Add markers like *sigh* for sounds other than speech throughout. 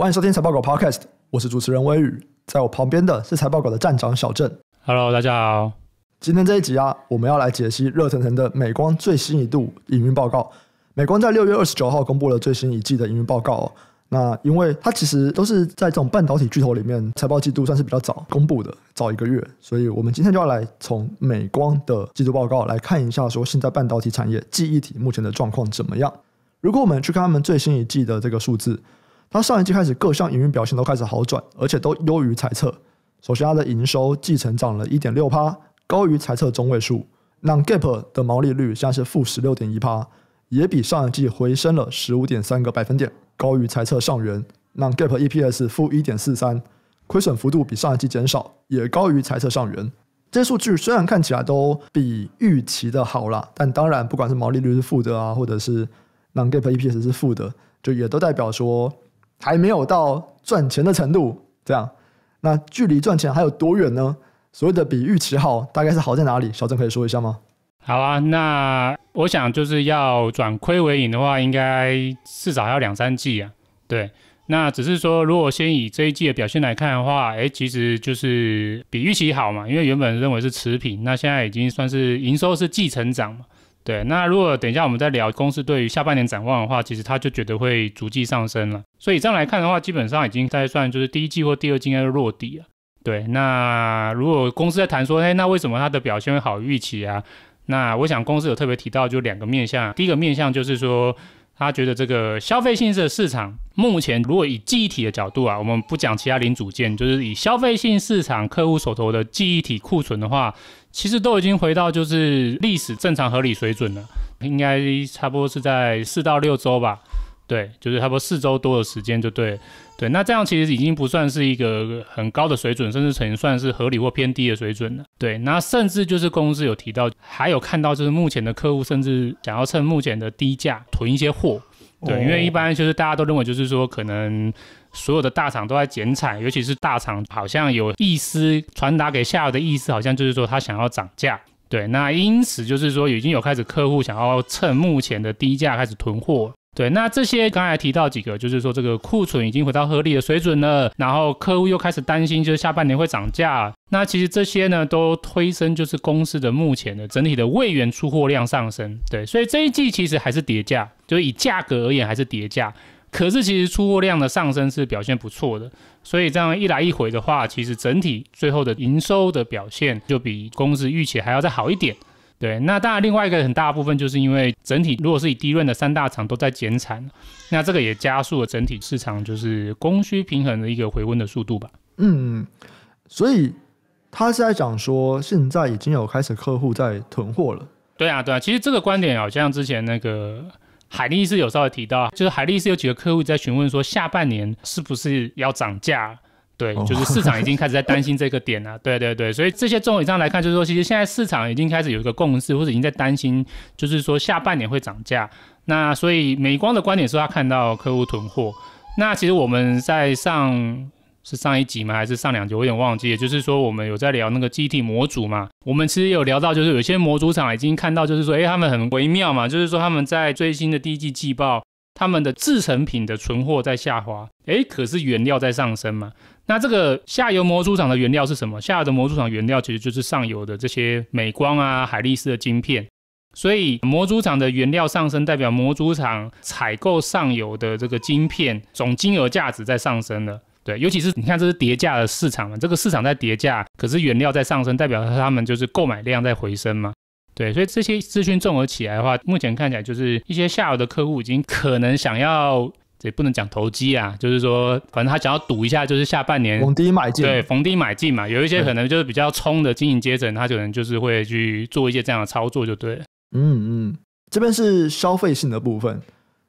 欢迎收听财报狗 Podcast，我是主持人微雨，在我旁边的是财报狗的站长小郑。Hello，大家好，今天这一集啊，我们要来解析热腾腾的美光最新一度营运报告。美光在六月二十九号公布了最新一季的营运报告。那因为它其实都是在这种半导体巨头里面，财报季度算是比较早公布的，早一个月，所以我们今天就要来从美光的季度报告来看一下，说现在半导体产业记忆体目前的状况怎么样。如果我们去看他们最新一季的这个数字。它上一季开始各项营运表现都开始好转，而且都优于猜测。首先，它的营收季成长了一六趴，高于猜测中位数。Non-GAAP 的毛利率现在是负点一趴，也比上一季回升了十五点三个百分点，高于猜测上缘。Non-GAAP EPS 负点四三，亏损幅度比上一季减少，也高于猜测上缘。这些数据虽然看起来都比预期的好了，但当然，不管是毛利率是负的啊，或者是 Non-GAAP EPS 是负的，就也都代表说。还没有到赚钱的程度，这样，那距离赚钱还有多远呢？所谓的比预期好，大概是好在哪里？小郑可以说一下吗？好啊，那我想就是要转亏为盈的话，应该至少要两三季啊。对，那只是说如果先以这一季的表现来看的话，哎，其实就是比预期好嘛，因为原本认为是持平，那现在已经算是营收是季成长嘛。对，那如果等一下我们再聊公司对于下半年展望的话，其实他就觉得会逐季上升了。所以这样来看的话，基本上已经在算就是第一季或第二季应该是落底了。对，那如果公司在谈说，哎，那为什么它的表现会好预期啊？那我想公司有特别提到就两个面向，第一个面向就是说，他觉得这个消费性的市场目前如果以记忆体的角度啊，我们不讲其他零组件，就是以消费性市场客户手头的记忆体库存的话。其实都已经回到就是历史正常合理水准了，应该差不多是在四到六周吧，对，就是差不多四周多的时间，就对，对，那这样其实已经不算是一个很高的水准，甚至成算是合理或偏低的水准了，对，那甚至就是公司有提到，还有看到就是目前的客户甚至想要趁目前的低价囤一些货，对，因为一般就是大家都认为就是说可能。所有的大厂都在减产，尤其是大厂，好像有意思传达给下游的意思，好像就是说他想要涨价。对，那因此就是说已经有开始客户想要趁目前的低价开始囤货。对，那这些刚才提到几个，就是说这个库存已经回到合理的水准了，然后客户又开始担心，就是下半年会涨价。那其实这些呢都推升就是公司的目前的整体的位元出货量上升。对，所以这一季其实还是叠价，就是以价格而言还是叠价。可是其实出货量的上升是表现不错的，所以这样一来一回的话，其实整体最后的营收的表现就比公司预期还要再好一点。对，那当然另外一个很大部分就是因为整体如果是以低润的三大厂都在减产，那这个也加速了整体市场就是供需平衡的一个回温的速度吧。嗯，所以他是在讲说现在已经有开始客户在囤货了。对啊，对啊，其实这个观点好像之前那个。海力士有稍微提到，就是海力士有几个客户在询问说，下半年是不是要涨价？对，就是市场已经开始在担心这个点了。*laughs* 对对对，所以这些综合以上来看，就是说，其实现在市场已经开始有一个共识，或者已经在担心，就是说下半年会涨价。那所以美光的观点是，他看到客户囤货。那其实我们在上。是上一集吗？还是上两集？我有点忘记。也就是说，我们有在聊那个 g 体模组嘛？我们其实有聊到，就是有些模组厂已经看到，就是说，哎，他们很微妙嘛，就是说他们在最新的第一季季报，他们的制成品的存货在下滑，哎，可是原料在上升嘛。那这个下游模组厂的原料是什么？下游的模组厂原料其实就是上游的这些美光啊、海力士的晶片。所以模组厂的原料上升，代表模组厂采购上游的这个晶片总金额价值在上升了。尤其是你看，这是叠价的市场嘛，这个市场在叠价，可是原料在上升，代表他们就是购买量在回升嘛。对，所以这些资讯综合起来的话，目前看起来就是一些下游的客户已经可能想要，也不能讲投机啊，就是说反正他想要赌一下，就是下半年逢低买进，对，逢低买进嘛。有一些可能就是比较冲的经营阶层，他可能就是会去做一些这样的操作就对。嗯嗯，这边是消费性的部分，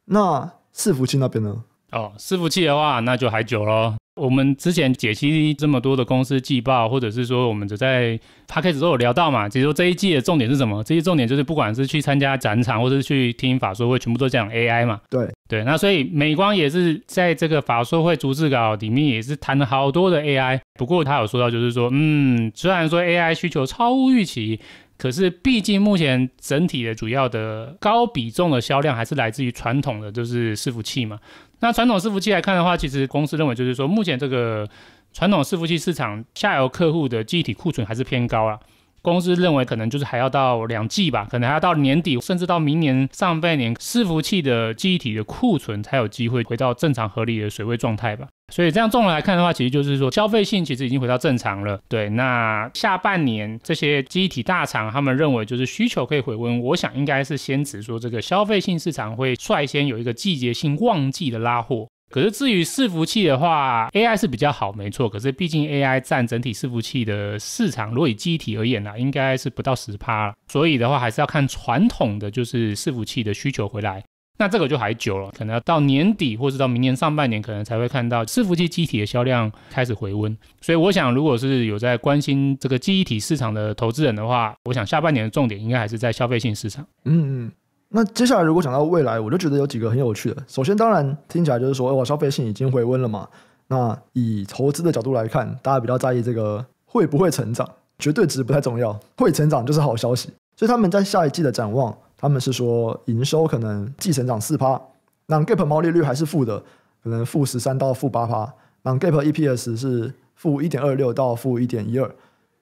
那伺服器那边呢？哦，伺服器的话，那就还久喽。我们之前解析这么多的公司季报，或者是说我们只在 p o 始 a 都有聊到嘛。其实说这一季的重点是什么？这一重点就是不管是去参加展场，或是去听法说会，全部都讲 AI 嘛。对对，那所以美光也是在这个法说会逐字稿里面也是谈了好多的 AI。不过他有说到，就是说，嗯，虽然说 AI 需求超乎预期。可是，毕竟目前整体的主要的高比重的销量还是来自于传统的，就是伺服器嘛。那传统伺服器来看的话，其实公司认为就是说，目前这个传统伺服器市场下游客户的机体库存还是偏高了。公司认为可能就是还要到两季吧，可能还要到年底，甚至到明年上半年，伺服器的记忆体的库存才有机会回到正常合理的水位状态吧。所以这样综合来看的话，其实就是说消费性其实已经回到正常了。对，那下半年这些机体大厂，他们认为就是需求可以回温，我想应该是先指说这个消费性市场会率先有一个季节性旺季的拉货。可是至于伺服器的话，AI 是比较好，没错。可是毕竟 AI 占整体伺服器的市场，果以机体而言呢，应该是不到十趴。所以的话，还是要看传统的就是伺服器的需求回来。那这个就还久了，可能要到年底或是到明年上半年，可能才会看到伺服器机体的销量开始回温。所以我想，如果是有在关心这个忆体市场的投资人的话，我想下半年的重点应该还是在消费性市场。嗯嗯。那接下来如果讲到未来，我就觉得有几个很有趣的。首先，当然听起来就是说，我消费性已经回温了嘛。那以投资的角度来看，大家比较在意这个会不会成长，绝对值不太重要，会成长就是好消息。所以他们在下一季的展望，他们是说营收可能季成长四趴，那 Gap 毛利率还是负的，可能负十三到负八趴，那 Gap EPS 是负一点二六到负一点一二，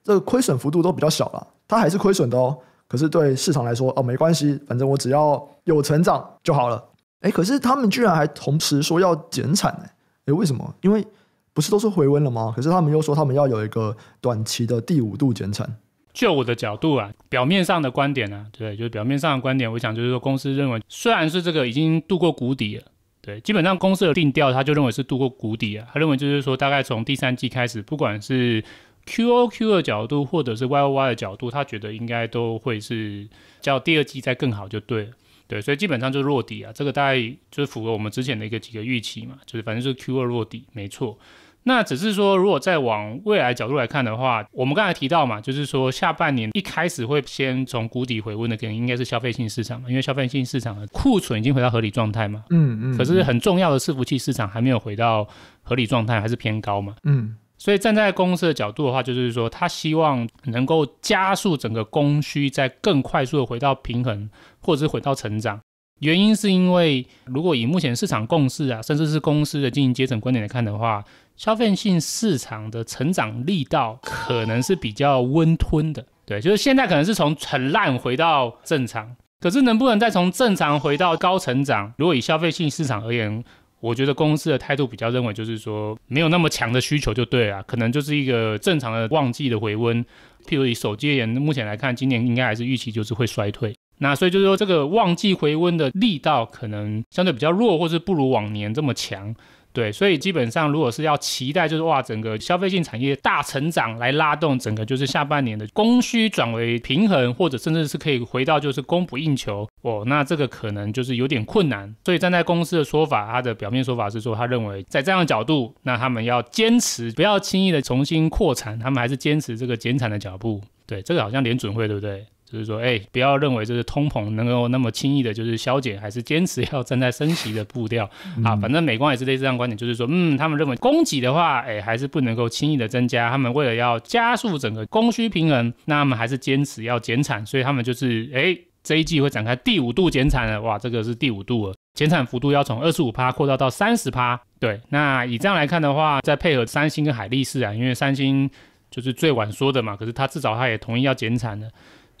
这个亏损幅度都比较小了，它还是亏损的哦。可是对市场来说，哦没关系，反正我只要有成长就好了。哎，可是他们居然还同时说要减产呢？哎，为什么？因为不是都是回温了吗？可是他们又说他们要有一个短期的第五度减产。就我的角度啊，表面上的观点呢，对，就是表面上的观点，我想就是说公司认为，虽然是这个已经度过谷底了，对，基本上公司有定调，他就认为是度过谷底了，他认为就是说大概从第三季开始，不管是 Qoq 的角度或者是 YoY 的角度，他觉得应该都会是叫第二季再更好就对了，对，所以基本上就是落底啊，这个大概就是符合我们之前的一个几个预期嘛，就是反正就是 Q 二落底没错。那只是说，如果再往未来角度来看的话，我们刚才提到嘛，就是说下半年一开始会先从谷底回温的，可能应该是消费性市场嘛，因为消费性市场的库存已经回到合理状态嘛，嗯嗯。可是很重要的伺服器市场还没有回到合理状态，还是偏高嘛，嗯。所以站在公司的角度的话，就是说，他希望能够加速整个供需在更快速的回到平衡，或者是回到成长。原因是因为，如果以目前市场共识啊，*laughs* 甚至是公司的经营阶层观点来看的话，消费性市场的成长力道可能是比较温吞的。对，就是现在可能是从很烂回到正常，可是能不能再从正常回到高成长？如果以消费性市场而言。我觉得公司的态度比较认为，就是说没有那么强的需求就对了，可能就是一个正常的旺季的回温。譬如以手机而言，目前来看，今年应该还是预期就是会衰退。那所以就是说，这个旺季回温的力道可能相对比较弱，或是不如往年这么强。对，所以基本上如果是要期待就是哇，整个消费性产业大成长来拉动整个就是下半年的供需转为平衡，或者甚至是可以回到就是供不应求哦，那这个可能就是有点困难。所以站在公司的说法，他的表面说法是说，他认为在这样的角度，那他们要坚持不要轻易的重新扩产，他们还是坚持这个减产的脚步。对，这个好像联准会对不对？就是说，哎，不要认为就是通膨能够那么轻易的，就是消减，还是坚持要站在升息的步调啊。反正美光也是类似这样观点，就是说，嗯，他们认为供给的话，哎，还是不能够轻易的增加。他们为了要加速整个供需平衡，那他们还是坚持要减产，所以他们就是，哎，这一季会展开第五度减产了。哇，这个是第五度了，减产幅度要从二十五趴扩大到三十趴。对，那以这样来看的话，再配合三星跟海力士啊，因为三星就是最晚说的嘛，可是他至少他也同意要减产的。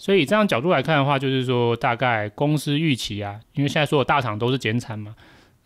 所以这样角度来看的话，就是说大概公司预期啊，因为现在所有大厂都是减产嘛，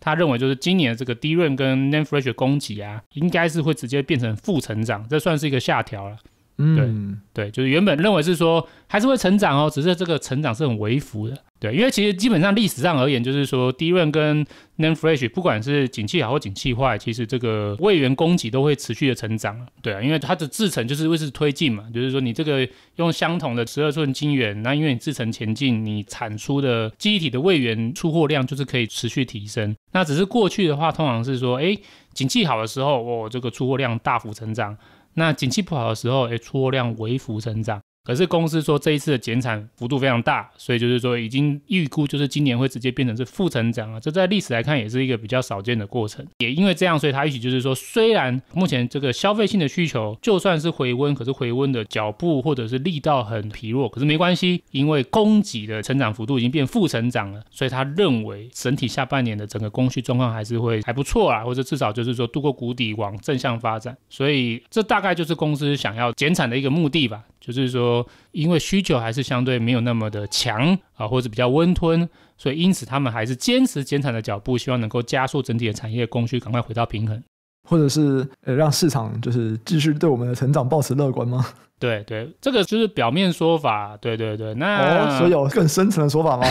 他认为就是今年这个低润跟 n a b e u r 的供给啊，应该是会直接变成负成长，这算是一个下调了。嗯，对，对，就是原本认为是说还是会成长哦，只是这个成长是很微幅的。对，因为其实基本上历史上而言，就是说低 s 跟 Nanfresh，不管是景气好或景气坏，其实这个位元供给都会持续的成长。对啊，因为它的制程就是位是推进嘛，就是说你这个用相同的十二寸晶圆，那因为你制程前进，你产出的机体的位元出货量就是可以持续提升。那只是过去的话，通常是说，哎，景气好的时候，我这个出货量大幅成长。那景气不好的时候，哎，出货量微幅成长。可是公司说这一次的减产幅度非常大，所以就是说已经预估就是今年会直接变成是负成长了。这在历史来看也是一个比较少见的过程。也因为这样，所以他预起就是说，虽然目前这个消费性的需求就算是回温，可是回温的脚步或者是力道很疲弱。可是没关系，因为供给的成长幅度已经变负成长了，所以他认为整体下半年的整个供需状况还是会还不错啊，或者至少就是说度过谷底往正向发展。所以这大概就是公司想要减产的一个目的吧。就是说，因为需求还是相对没有那么的强啊，或者比较温吞，所以因此他们还是坚持减产的脚步，希望能够加速整体的产业供需赶快回到平衡，或者是让市场就是继续对我们的成长保持乐观吗？*laughs* 对对，这个就是表面说法，对对对。那所以有更深层的说法吗？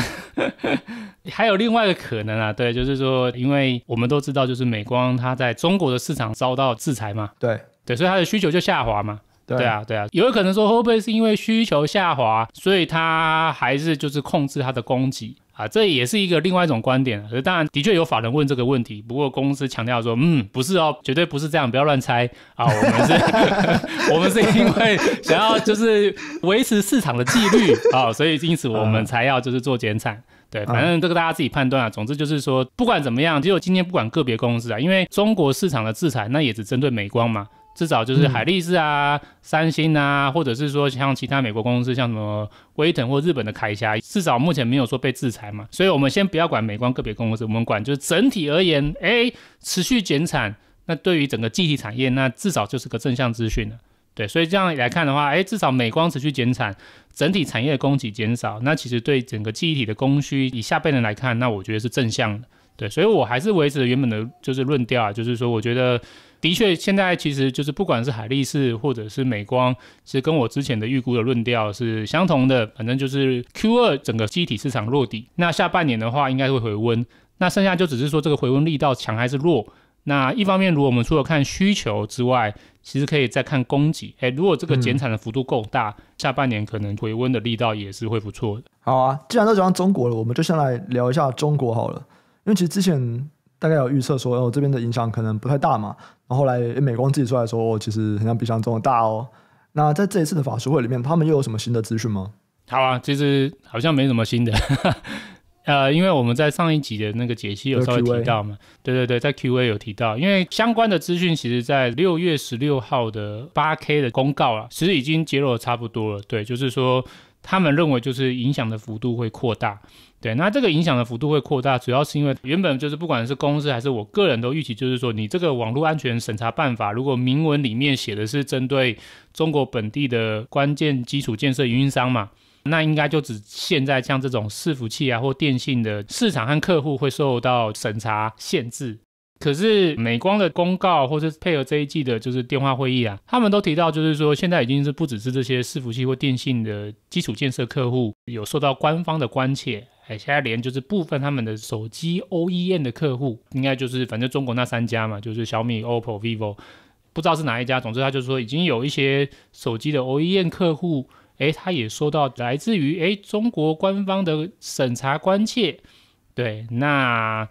*laughs* 还有另外一可能啊，对，就是说，因为我们都知道，就是美光它在中国的市场遭到制裁嘛，对对，所以它的需求就下滑嘛。对啊，对啊，有可能说会不会是因为需求下滑，所以它还是就是控制它的供给啊，这也是一个另外一种观点。而当然，的确有法人问这个问题，不过公司强调说，嗯，不是哦，绝对不是这样，不要乱猜啊。我们是，*laughs* 我们是因为想要就是维持市场的纪律啊，所以因此我们才要就是做减产。对，反正这个大家自己判断啊。总之就是说，不管怎么样，就今天不管个别公司啊，因为中国市场的制裁那也只针对美光嘛。至少就是海力士啊、三星啊，或者是说像其他美国公司，像什么威腾或日本的铠虾，至少目前没有说被制裁嘛，所以我们先不要管美光个别公司，我们管就是整体而言，哎，持续减产，那对于整个记忆体产业，那至少就是个正向资讯了，对，所以这样来看的话，哎，至少美光持续减产，整体产业的供给减少，那其实对整个记忆体的供需以下辈人来看，那我觉得是正向的，对，所以我还是维持原本的就是论调啊，就是说我觉得。的确，现在其实就是不管是海力士或者是美光，其实跟我之前的预估的论调是相同的。反正就是 Q 二整个机体市场落底，那下半年的话应该会回温。那剩下就只是说这个回温力道强还是弱。那一方面，如果我们除了看需求之外，其实可以再看供给。诶，如果这个减产的幅度够大，下半年可能回温的力道也是会不错的。好啊，既然都讲到中国了，我们就先来聊一下中国好了，因为其实之前。大概有预测说哦，这边的影响可能不太大嘛。然后来美光自己出来说，其实好像比想中的大哦。那在这一次的法说会里面，他们又有什么新的资讯吗？好啊，其实好像没什么新的。*laughs* 呃，因为我们在上一集的那个解析有稍微提到嘛。对对对，在 Q&A 有提到，因为相关的资讯其实在六月十六号的八 K 的公告啊，其实已经揭露的差不多了。对，就是说他们认为就是影响的幅度会扩大。对，那这个影响的幅度会扩大，主要是因为原本就是不管是公司还是我个人都预期，就是说你这个网络安全审查办法，如果明文里面写的是针对中国本地的关键基础建设运营商嘛，那应该就只现在像这种伺服器啊或电信的市场和客户会受到审查限制。可是美光的公告或是配合这一季的就是电话会议啊，他们都提到就是说现在已经是不只是这些伺服器或电信的基础建设客户有受到官方的关切。哎，现在连就是部分他们的手机 OEM 的客户，应该就是反正中国那三家嘛，就是小米、OPPO、VIVO，不知道是哪一家。总之，他就说已经有一些手机的 OEM 客户，哎，他也说到来自于哎中国官方的审查关切。对，那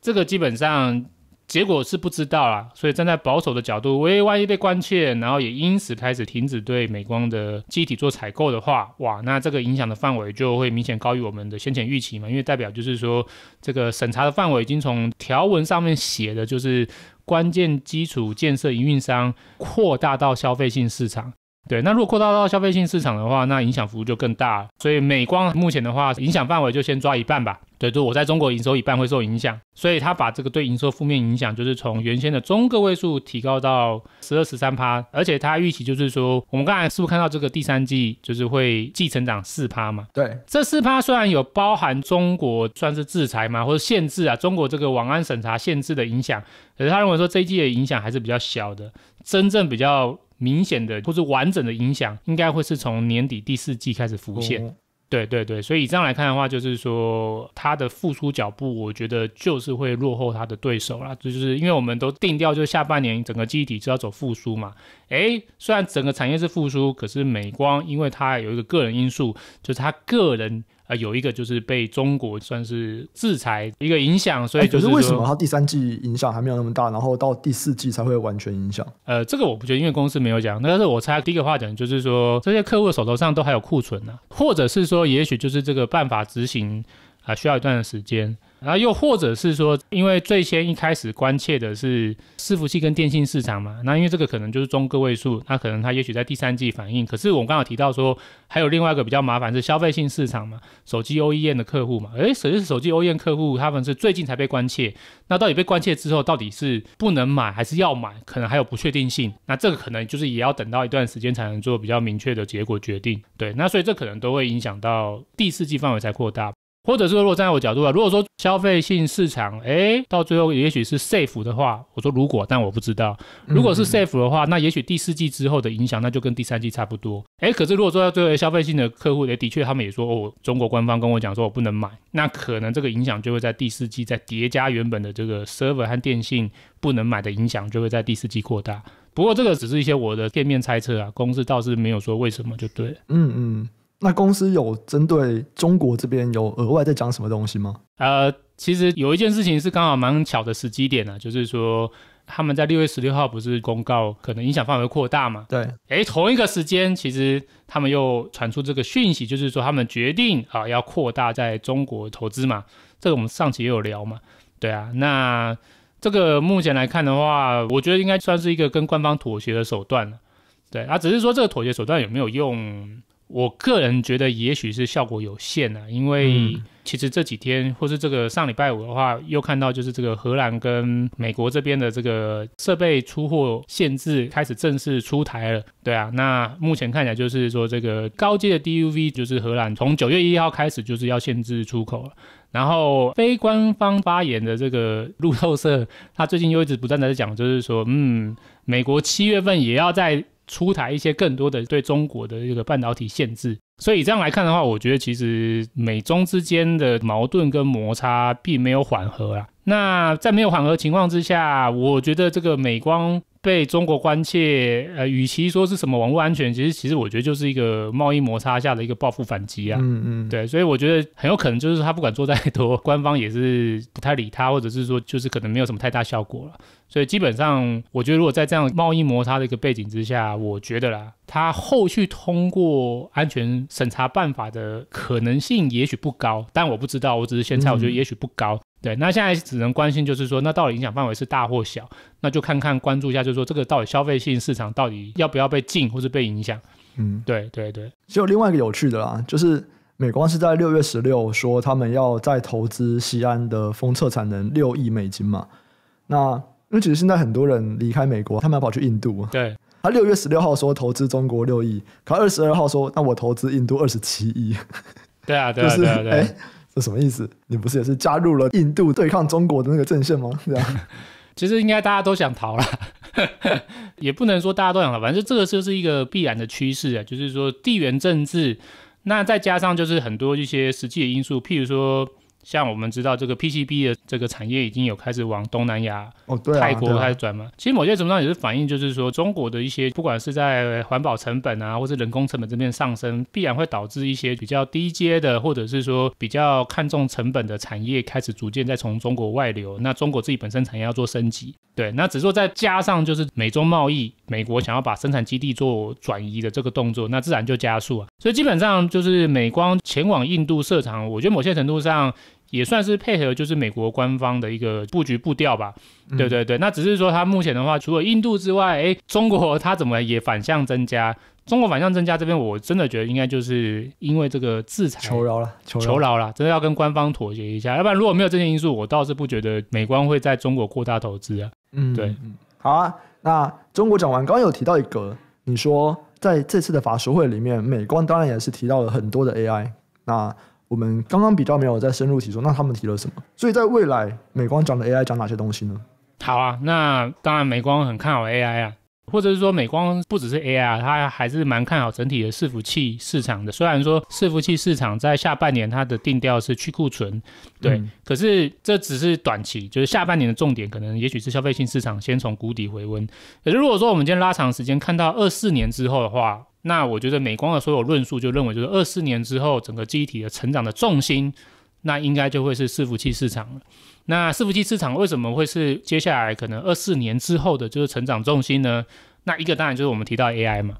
这个基本上。结果是不知道啦，所以站在保守的角度，喂，万一被关切，然后也因此开始停止对美光的机体做采购的话，哇，那这个影响的范围就会明显高于我们的先前预期嘛？因为代表就是说，这个审查的范围已经从条文上面写的就是关键基础建设营运商，扩大到消费性市场。对，那如果扩大到消费性市场的话，那影响幅度就更大所以美光目前的话，影响范围就先抓一半吧。对，就我在中国营收一半会受影响。所以他把这个对营收负面影响，就是从原先的中个位数提高到十二十三趴。而且他预期就是说，我们刚才是不是看到这个第三季就是会继成长四趴嘛？对，这四趴虽然有包含中国算是制裁嘛或者限制啊，中国这个网安审查限制的影响，可是他认为说这一季的影响还是比较小的，真正比较。明显的或者完整的影响，应该会是从年底第四季开始浮现。对对对，所以这样来看的话，就是说它的复苏脚步，我觉得就是会落后它的对手啦。这就是因为我们都定调，就下半年整个经济体是要走复苏嘛。诶，虽然整个产业是复苏，可是美光因为它有一个个人因素，就是他个人。啊，有一个就是被中国算是制裁一个影响，所以就是为什么它第三季影响还没有那么大，然后到第四季才会完全影响。呃，这个我不觉得，因为公司没有讲，但是我猜第一个话讲就是说，这些客户手头上都还有库存呢，或者是说，也许就是这个办法执行啊，需要一段时间。然后又或者是说，因为最先一开始关切的是伺服器跟电信市场嘛，那因为这个可能就是中个位数，那可能它也许在第三季反应。可是我们刚好提到说，还有另外一个比较麻烦是消费性市场嘛，手机 O E M 的客户嘛，诶，手机手机 O E M 客户他们是最近才被关切，那到底被关切之后到底是不能买还是要买，可能还有不确定性。那这个可能就是也要等到一段时间才能做比较明确的结果决定。对，那所以这可能都会影响到第四季范围才扩大。或者说，如果站在我角度啊，如果说消费性市场，哎，到最后也许是 safe 的话，我说如果，但我不知道，如果是 safe 的话，那也许第四季之后的影响，那就跟第三季差不多。哎，可是如果说到最后消费性的客户，也的确他们也说，哦，中国官方跟我讲说我不能买，那可能这个影响就会在第四季再叠加原本的这个 server 和电信不能买的影响，就会在第四季扩大。不过这个只是一些我的片面猜测啊，公司倒是没有说为什么就对。嗯嗯。那公司有针对中国这边有额外在讲什么东西吗？呃，其实有一件事情是刚好蛮巧的时机点呢，就是说他们在六月十六号不是公告可能影响范围扩大嘛？对，哎，同一个时间，其实他们又传出这个讯息，就是说他们决定啊要扩大在中国投资嘛。这个我们上期也有聊嘛，对啊，那这个目前来看的话，我觉得应该算是一个跟官方妥协的手段了。对，啊，只是说这个妥协手段有没有用？我个人觉得，也许是效果有限啊，因为其实这几天，或是这个上礼拜五的话，又看到就是这个荷兰跟美国这边的这个设备出货限制开始正式出台了。对啊，那目前看起来就是说，这个高阶的 DUV 就是荷兰从九月一号开始就是要限制出口了。然后非官方发言的这个路透社，他最近又一直不断的在讲，就是说，嗯，美国七月份也要在。出台一些更多的对中国的这个半导体限制，所以这样来看的话，我觉得其实美中之间的矛盾跟摩擦并没有缓和啊。那在没有缓和情况之下，我觉得这个美光。被中国关切，呃，与其说是什么网络安全，其实其实我觉得就是一个贸易摩擦下的一个报复反击啊。嗯嗯，对，所以我觉得很有可能就是他不管做再多，官方也是不太理他，或者是说就是可能没有什么太大效果了。所以基本上，我觉得如果在这样贸易摩擦的一个背景之下，我觉得啦，他后续通过安全审查办法的可能性也许不高，但我不知道，我只是现在我觉得也许不高。对，那现在只能关心就是说，那到底影响范围是大或小？那就看看关注一下，就是说这个到底消费性市场到底要不要被禁或是被影响？嗯，对对对。有另外一个有趣的啦，就是美光是在六月十六说他们要再投资西安的封测产能六亿美金嘛？那因为其实现在很多人离开美国，他们要跑去印度。对，他六月十六号说投资中国六亿，可二十二号说那我投资印度二十七亿。对啊，对啊，*laughs* 对啊，对。什么意思？你不是也是加入了印度对抗中国的那个阵线吗？*laughs* 这样，其实应该大家都想逃了，*laughs* 也不能说大家都想逃，反正这个就是一个必然的趋势啊，就是说地缘政治，那再加上就是很多一些实际的因素，譬如说。像我们知道这个 PCB 的这个产业已经有开始往东南亚，泰国开始转嘛。其实某些程度上也是反映，就是说中国的一些不管是在环保成本啊，或者人工成本这边上升，必然会导致一些比较低阶的，或者是说比较看重成本的产业开始逐渐在从中国外流。那中国自己本身产业要做升级，对，那只说再加上就是美中贸易，美国想要把生产基地做转移的这个动作，那自然就加速啊。所以基本上就是美光前往印度设厂，我觉得某些程度上。也算是配合，就是美国官方的一个布局步调吧，对对对。那只是说，它目前的话，除了印度之外，哎，中国它怎么也反向增加？中国反向增加这边，我真的觉得应该就是因为这个制裁求饶了，求饶了，真的要跟官方妥协一下。要不然如果没有这些因素，我倒是不觉得美光会在中国扩大投资啊。嗯，对，好啊。那中国讲完，刚刚有提到一个，你说在这次的法说会里面，美光当然也是提到了很多的 AI。那我们刚刚比较没有再深入提出，那他们提了什么？所以，在未来，美光讲的 AI 讲哪些东西呢？好啊，那当然，美光很看好 AI 啊，或者是说，美光不只是 AI，啊，它还是蛮看好整体的伺服器市场的。虽然说，伺服器市场在下半年它的定调是去库存，对，可是这只是短期，就是下半年的重点可能也许是消费性市场先从谷底回温。可是如果说我们今天拉长时间，看到二四年之后的话。那我觉得美光的所有论述就认为，就是二四年之后，整个记忆体的成长的重心，那应该就会是伺服器市场了。那伺服器市场为什么会是接下来可能二四年之后的，就是成长重心呢？那一个当然就是我们提到 AI 嘛，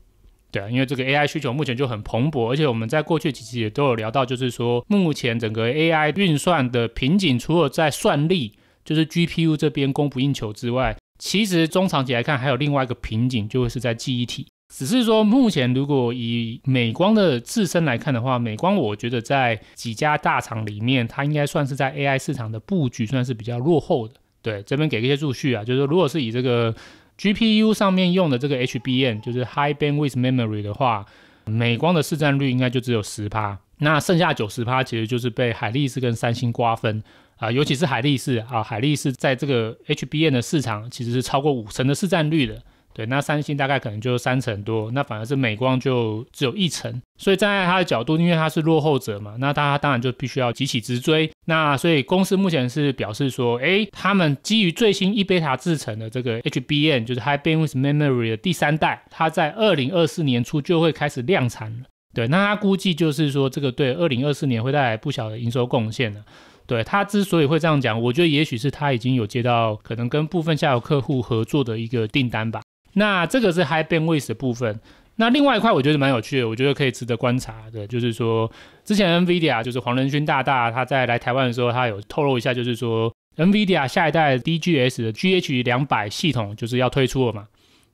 对啊，因为这个 AI 需求目前就很蓬勃，而且我们在过去几期也都有聊到，就是说目前整个 AI 运算的瓶颈，除了在算力，就是 GPU 这边供不应求之外，其实中长期来看还有另外一个瓶颈，就会是在记忆体。只是说，目前如果以美光的自身来看的话，美光我觉得在几家大厂里面，它应该算是在 AI 市场的布局算是比较落后的。对，这边给一些数据啊，就是如果是以这个 GPU 上面用的这个 HBM，就是 High Bandwidth Memory 的话，美光的市占率应该就只有十趴，那剩下九十趴其实就是被海力士跟三星瓜分啊，尤其是海力士啊，海力士在这个 h b n 的市场其实是超过五成的市占率的。对，那三星大概可能就三层多，那反而是美光就只有一层，所以站在他的角度，因为他是落后者嘛，那他当然就必须要急起直追。那所以公司目前是表示说，哎，他们基于最新一贝塔制成的这个 HBM，就是 High Bandwidth Memory 的第三代，它在二零二四年初就会开始量产了。对，那他估计就是说，这个对二零二四年会带来不小的营收贡献了。对，他之所以会这样讲，我觉得也许是他已经有接到可能跟部分下游客户合作的一个订单吧。那这个是 High Bandwidth 的部分。那另外一块我觉得蛮有趣的，我觉得可以值得观察的，就是说之前 Nvidia 就是黄仁勋大大他在来台湾的时候，他有透露一下，就是说 Nvidia 下一代 d g s 的 GH 两百系统就是要推出了嘛？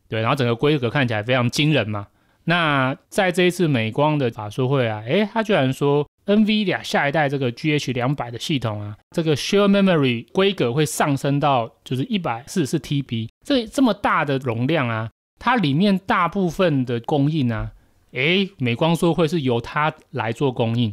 对，然后整个规格看起来非常惊人嘛。那在这一次美光的法说会啊，诶，他居然说。NV 俩下一代这个 G H 两百的系统啊，这个 Share Memory 规格会上升到就是一百四四 T B，这这么大的容量啊，它里面大部分的供应啊，诶，美光说会是由它来做供应，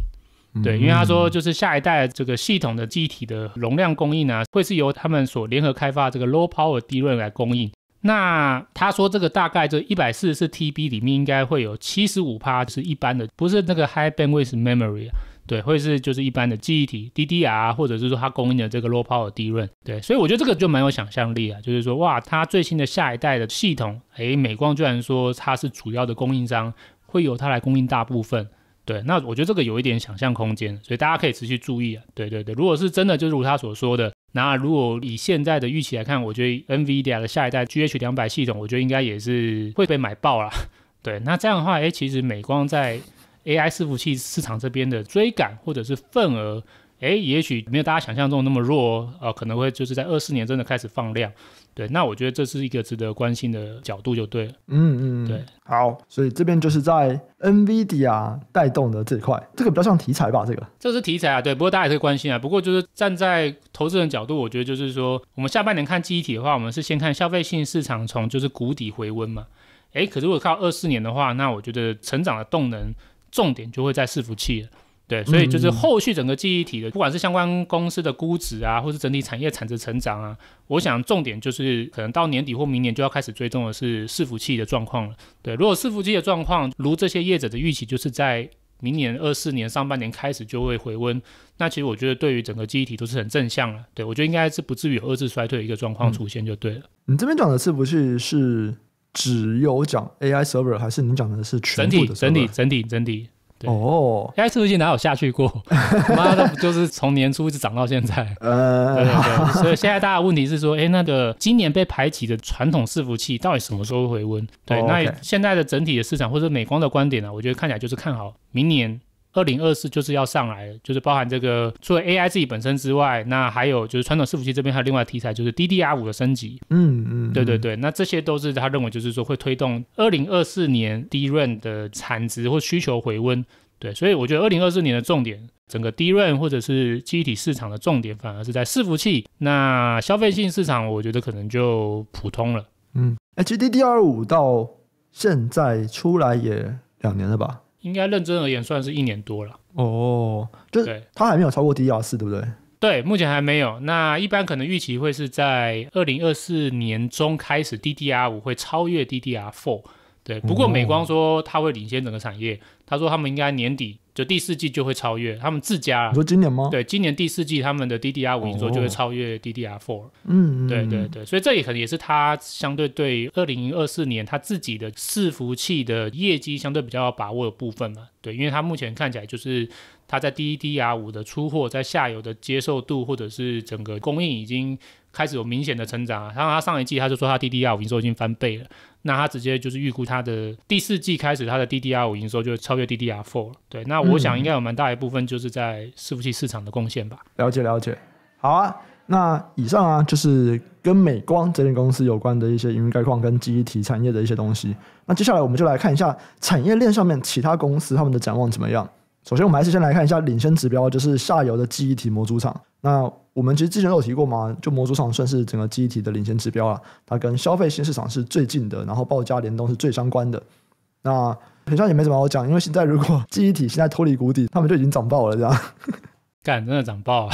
对，因为他说就是下一代这个系统的机体的容量供应啊，会是由他们所联合开发这个 Low Power D R 来供应。那他说这个大概这一百四十四 TB 里面应该会有七十五趴是一般的，不是那个 High Bandwidth Memory 啊，对，会是就是一般的记忆体 DDR，或者是说它供应的这个 Low Power DRAM，对，所以我觉得这个就蛮有想象力啊，就是说哇，它最新的下一代的系统，诶，美光居然说它是主要的供应商，会由它来供应大部分，对，那我觉得这个有一点想象空间，所以大家可以持续注意啊，对对对，如果是真的就如他所说的。那如果以现在的预期来看，我觉得 N V i D i a 的下一代 G H 两百系统，我觉得应该也是会被买爆了。*laughs* 对，那这样的话，哎，其实美光在 A I 伺服器市场这边的追赶或者是份额，哎，也许没有大家想象中那么弱，呃，可能会就是在二四年真的开始放量。对，那我觉得这是一个值得关心的角度，就对了。嗯嗯，对，好，所以这边就是在 N V D A 带动的这块，这个比较像题材吧，这个这是题材啊，对。不过大家也可以关心啊，不过就是站在投资人角度，我觉得就是说，我们下半年看记忆体的话，我们是先看消费性市场从就是谷底回温嘛。哎，可是如果靠二四年的话，那我觉得成长的动能重点就会在伺服器了。对，所以就是后续整个记忆体的，不管是相关公司的估值啊，或是整体产业产值成长啊，我想重点就是可能到年底或明年就要开始追踪的是伺服器的状况了。对，如果伺服器的状况如这些业者的预期，就是在明年二四年上半年开始就会回温，那其实我觉得对于整个记忆体都是很正向了。对，我觉得应该是不至于有二次衰退的一个状况出现就对了。你这边讲的是不是是只有讲 AI server，还是你讲的是整体整体整体整体？哦，该伺服器哪有下去过？*laughs* 妈的，就是从年初一直涨到现在。*laughs* 呃，对对对，所以现在大家问题是说，哎，那个今年被排挤的传统伺服器到底什么时候回温？对，那现在的整体的市场或者美光的观点呢？我觉得看起来就是看好明年。二零二四就是要上来，了，就是包含这个除了 AI 自己本身之外，那还有就是传统伺服器这边还有另外题材，就是 DDR 五的升级。嗯嗯，对对对，那这些都是他认为就是说会推动二零二四年 DRN 的产值或需求回温。对，所以我觉得二零二四年的重点，整个 DRN 或者是机体市场的重点，反而是在伺服器。那消费性市场，我觉得可能就普通了。嗯，哎，DDR 五到现在出来也两年了吧？应该认真而言，算是一年多了。哦，对，它还没有超过 DDR 四，对不对？对，目前还没有。那一般可能预期会是在二零二四年中开始 DDR 五会超越 DDR four。对，不过美光说它会领先整个产业，他说他们应该年底。就第四季就会超越他们自家，你说今年吗？对，今年第四季他们的 DDR 五应该就会超越 DDR four。嗯，对对对，所以这也可能也是他相对对二零二四年他自己的伺服器的业绩相对比较把握的部分嘛。对，因为他目前看起来就是他在 DDR 五的出货在下游的接受度或者是整个供应已经。开始有明显的成长。然后他上一季他就说，他 DDR 五营收已经翻倍了。那他直接就是预估他的第四季开始，他的 DDR 五营收就超越 DDR four 了。对，那我想应该有蛮大一部分就是在伺服器市场的贡献吧。了解了解。好啊，那以上啊就是跟美光这间公司有关的一些营运概况跟记忆体产业的一些东西。那接下来我们就来看一下产业链上面其他公司他们的展望怎么样。首先，我们还是先来看一下领先指标，就是下游的记忆体模组厂。那我们其实之前都提过嘛，就模组厂算是整个机体的领先指标了，它跟消费新市场是最近的，然后报价联动是最相关的。那好像也没什么好讲，因为现在如果记忆体现在脱离谷底，他们就已经涨爆了，这样干真的涨爆了，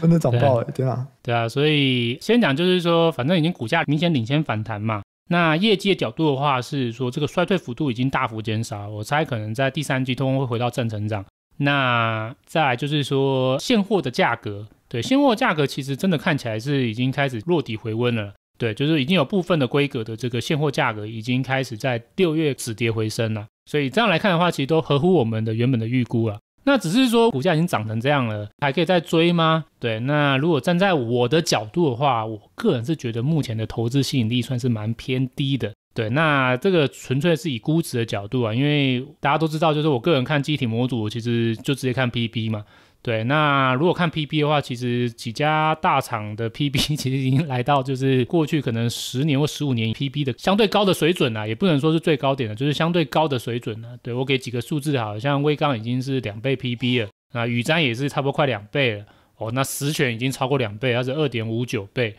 真的涨爆了，*laughs* 对啊，对啊，所以先讲就是说，反正已经股价明显领先反弹嘛。那业绩的角度的话，是说这个衰退幅度已经大幅减少，我猜可能在第三季通常会回到正成长。那再就是说现货的价格。对，现货价格其实真的看起来是已经开始落底回温了。对，就是已经有部分的规格的这个现货价格已经开始在六月止跌回升了。所以这样来看的话，其实都合乎我们的原本的预估了。那只是说股价已经涨成这样了，还可以再追吗？对，那如果站在我的角度的话，我个人是觉得目前的投资吸引力算是蛮偏低的。对，那这个纯粹是以估值的角度啊，因为大家都知道，就是我个人看机体模组，其实就直接看 PB 嘛。对，那如果看 P B 的话，其实几家大厂的 P B *laughs* 其实已经来到就是过去可能十年或十五年 P B 的相对高的水准了，也不能说是最高点了，就是相对高的水准了。对我给几个数字，好像威刚已经是两倍 P B 了，那宇瞻也是差不多快两倍了，哦，那实权已经超过两倍，它是二点五九倍。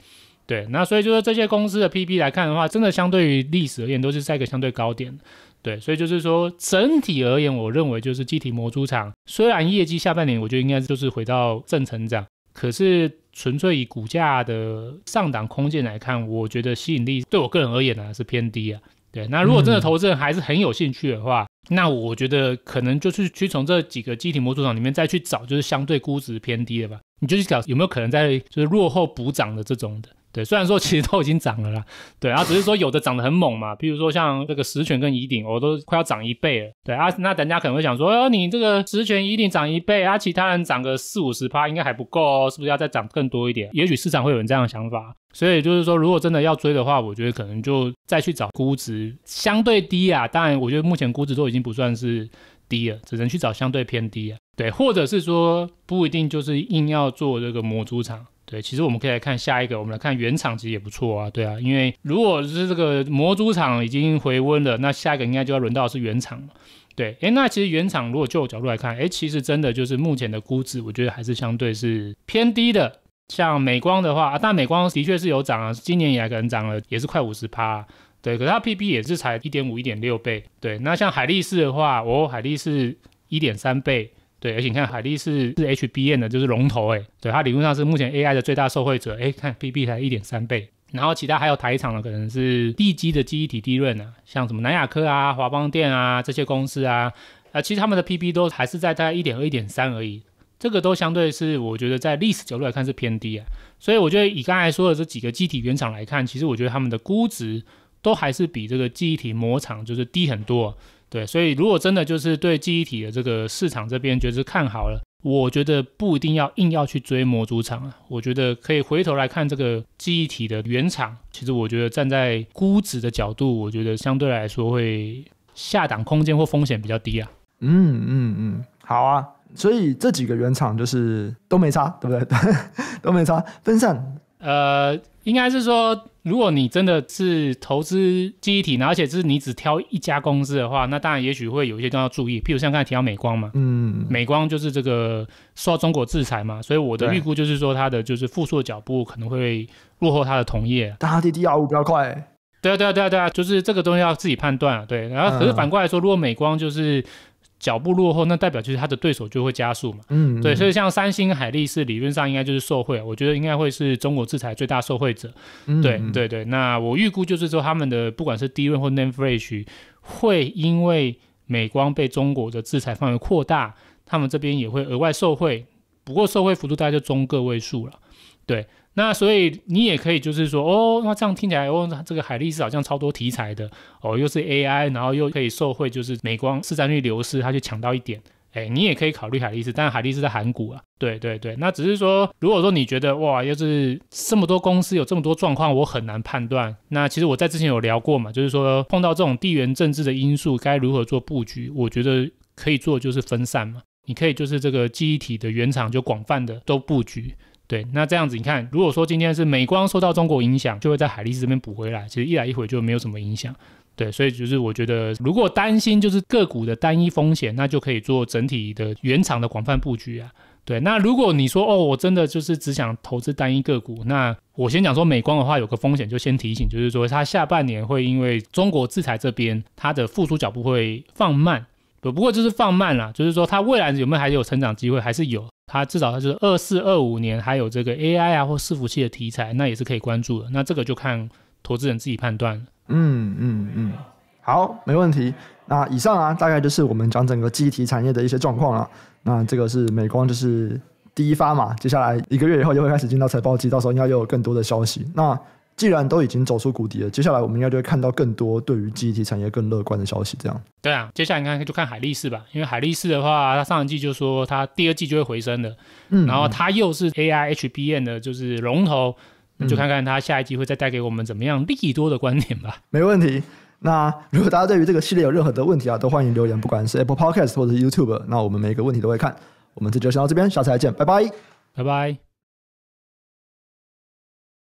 对，那所以就是这些公司的 P B 来看的话，真的相对于历史而言都是在一个相对高点。对，所以就是说，整体而言，我认为就是机体模组厂，虽然业绩下半年我觉得应该就是回到正成长，可是纯粹以股价的上档空间来看，我觉得吸引力对我个人而言呢是偏低啊。对，那如果真的投资人还是很有兴趣的话，那我觉得可能就是去从这几个机体模组厂里面再去找，就是相对估值偏低的吧。你就去找有没有可能在就是落后补涨的这种的。对，虽然说其实都已经涨了啦，对啊，只是说有的涨得很猛嘛，比如说像这个十全跟乙鼎，我都快要涨一倍了。对啊，那人家可能会想说，哦，你这个十全乙鼎涨一倍，啊，其他人涨个四五十%，应该还不够哦，是不是要再涨更多一点？也许市场会有人这样的想法。所以就是说，如果真的要追的话，我觉得可能就再去找估值相对低啊。当然，我觉得目前估值都已经不算是低了，只能去找相对偏低啊。对，或者是说不一定就是硬要做这个模组厂。对，其实我们可以来看下一个，我们来看原厂，其实也不错啊。对啊，因为如果是这个魔珠厂已经回温了，那下一个应该就要轮到是原厂了。对，诶，那其实原厂如果就我角度来看，诶，其实真的就是目前的估值，我觉得还是相对是偏低的。像美光的话啊，但美光的确是有涨啊，今年也可能涨了，也是快五十趴。对，可是它 PB 也是才一点五、一点六倍。对，那像海力士的话，哦，海力士一点三倍。对，而且你看海力是是 h b n 的，就是龙头哎，对它理论上是目前 AI 的最大受惠者哎，看 PB 才一点三倍，然后其他还有台厂的可能是地基的记忆体利润啊，像什么南亚科啊、华邦电啊这些公司啊，呃其实他们的 PB 都还是在大概一点二、一点三而已，这个都相对是我觉得在历史角度来看是偏低啊，所以我觉得以刚才说的这几个机体原厂来看，其实我觉得他们的估值都还是比这个记忆体模厂就是低很多。对，所以如果真的就是对记忆体的这个市场这边觉得看好了，我觉得不一定要硬要去追模组厂啊，我觉得可以回头来看这个记忆体的原厂。其实我觉得站在估值的角度，我觉得相对来说会下档空间或风险比较低啊。嗯嗯嗯，好啊，所以这几个原厂就是都没差，对不对？*laughs* 都没差，分散。呃，应该是说。如果你真的是投资记忆体，而且是你只挑一家公司的话，那当然也许会有一些东要注意。譬如像刚才提到美光嘛，嗯，美光就是这个受到中国制裁嘛，所以我的预估就是说它的就是复苏的脚步可能会落后它的同业，但它的 d r 比较快。对啊，对啊，对啊，对啊，就是这个东西要自己判断啊。对，然后可是反过来说，如果美光就是。脚步落后，那代表就是他的对手就会加速嘛。嗯，对，所以像三星、海力士理论上应该就是受贿，我觉得应该会是中国制裁最大受贿者。嗯，对对对。那我预估就是说，他们的不管是低温或 name fresh，会因为美光被中国的制裁范围扩大，他们这边也会额外受贿，不过受贿幅度大概就中个位数了。对。那所以你也可以就是说哦，那这样听起来哦，这个海力士好像超多题材的哦，又是 AI，然后又可以受贿，就是美光市占率流失，它就抢到一点，哎，你也可以考虑海力士，但是海力士在韩股啊，对对对，那只是说如果说你觉得哇，又是这么多公司有这么多状况，我很难判断。那其实我在之前有聊过嘛，就是说碰到这种地缘政治的因素该如何做布局，我觉得可以做就是分散嘛，你可以就是这个记忆体的原厂就广泛的都布局。对，那这样子你看，如果说今天是美光受到中国影响，就会在海力士这边补回来，其实一来一回就没有什么影响。对，所以就是我觉得，如果担心就是个股的单一风险，那就可以做整体的原厂的广泛布局啊。对，那如果你说哦，我真的就是只想投资单一个股，那我先讲说美光的话，有个风险就先提醒，就是说它下半年会因为中国制裁这边，它的复苏脚步会放慢。不不过就是放慢了，就是说它未来有没有还有成长机会，还是有。它至少它就是二四二五年还有这个 AI 啊或伺服器的题材，那也是可以关注的。那这个就看投资人自己判断嗯嗯嗯，好，没问题。那以上啊，大概就是我们讲整个机体产业的一些状况了。那这个是美光就是第一发嘛，接下来一个月以后就会开始进到财报季，到时候应该又有更多的消息。那既然都已经走出谷底了，接下来我们应该就会看到更多对于记忆体产业更乐观的消息。这样，对啊，接下来应该就看海力士吧，因为海力士的话，它上一季就说它第二季就会回升的，嗯，然后它又是 AI h b n 的就是龙头，就看看它下一季会再带给我们怎么样利多的观点吧。没问题，那如果大家对于这个系列有任何的问题啊，都欢迎留言，不管是 Apple Podcast 或者 YouTube，那我们每一个问题都会看。我们这就先到这边，下次再见，拜拜，拜拜。